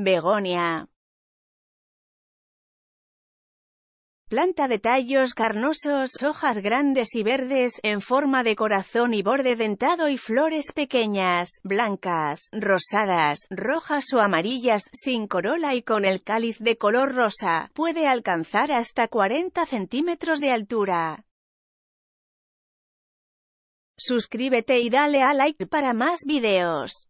Begonia. Planta de tallos carnosos, hojas grandes y verdes, en forma de corazón y borde dentado y flores pequeñas, blancas, rosadas, rojas o amarillas, sin corola y con el cáliz de color rosa. Puede alcanzar hasta 40 centímetros de altura. Suscríbete y dale a like para más videos.